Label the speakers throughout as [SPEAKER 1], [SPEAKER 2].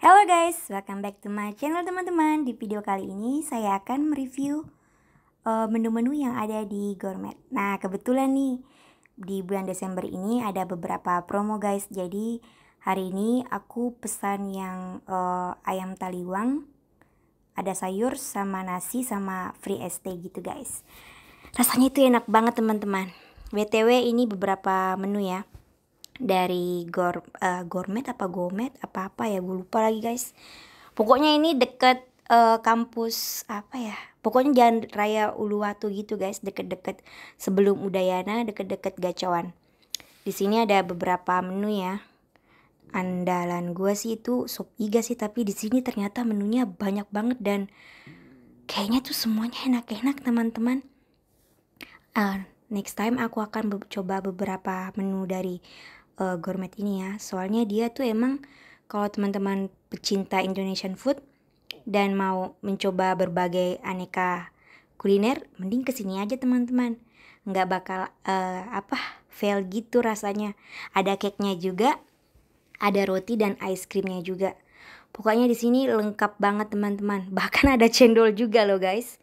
[SPEAKER 1] Halo guys, welcome back to my channel teman-teman Di video kali ini saya akan mereview eh, menu-menu uh, yang ada di Gourmet Nah kebetulan nih di bulan Desember ini ada beberapa promo guys Jadi hari ini aku pesan yang uh, ayam taliwang Ada sayur sama nasi sama free ST gitu guys Rasanya itu enak banget teman-teman BTW ini beberapa menu ya dari gor uh, gourmet apa gomet apa apa ya gue lupa lagi guys pokoknya ini deket uh, kampus apa ya pokoknya jalan raya Uluwatu gitu guys deket-deket sebelum Udayana deket-deket Gacawan di sini ada beberapa menu ya andalan gue sih itu sop iga sih tapi di sini ternyata menunya banyak banget dan kayaknya tuh semuanya enak-enak teman-teman uh, next time aku akan coba beberapa menu dari uh, gourmet ini ya. Soalnya dia tuh emang kalau teman-teman pecinta Indonesian food dan mau mencoba berbagai aneka kuliner, mending kesini aja teman-teman. Nggak bakal uh, apa fail gitu rasanya. Ada cake-nya juga, ada roti dan ice creamnya juga. Pokoknya di sini lengkap banget teman-teman. Bahkan ada cendol juga loh guys.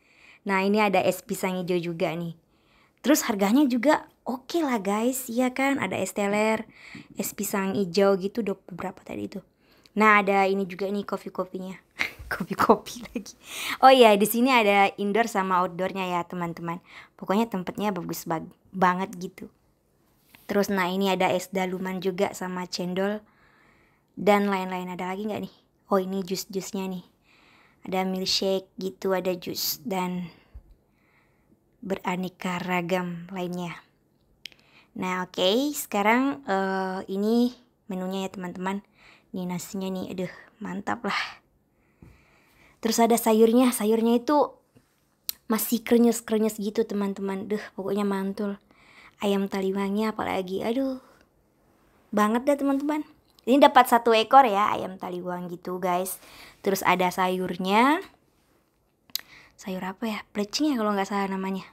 [SPEAKER 1] Nah ini ada es pisang hijau juga nih. Terus harganya juga oke okay lah guys iya kan ada es teler es pisang hijau gitu udah beberapa tadi itu nah ada ini juga nih kopi kopinya kopi kopi lagi oh iya di sini ada indoor sama outdoornya ya teman-teman pokoknya tempatnya bagus bag banget gitu terus nah ini ada es daluman juga sama cendol dan lain-lain ada lagi nggak nih oh ini jus-jusnya nih ada milkshake gitu, ada jus dan beraneka ragam lainnya. Nah, oke, okay. sekarang uh, ini menunya ya, teman-teman. Ini nasinya nih, aduh, mantap lah. Terus ada sayurnya, sayurnya itu masih krenyes-krenyes gitu, teman-teman. Duh, pokoknya mantul. Ayam taliwangnya apalagi, aduh. Banget dah, teman-teman. Ini dapat satu ekor ya, ayam taliwang gitu, guys. Terus ada sayurnya. Sayur apa ya? Plecing ya kalau nggak salah namanya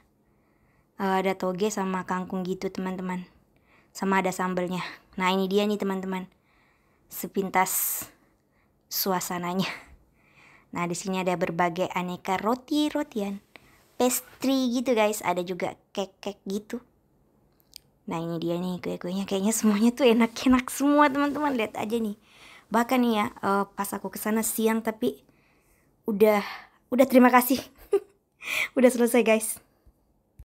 [SPEAKER 1] uh, ada toge sama kangkung gitu teman-teman sama ada sambelnya nah ini dia nih teman-teman sepintas suasananya nah di sini ada berbagai aneka roti rotian pastry gitu guys ada juga kek-kek gitu nah ini dia nih kue-kuenya kayaknya semuanya tuh enak-enak semua teman-teman lihat aja nih bahkan nih ya uh, pas aku kesana siang tapi udah udah terima kasih udah selesai guys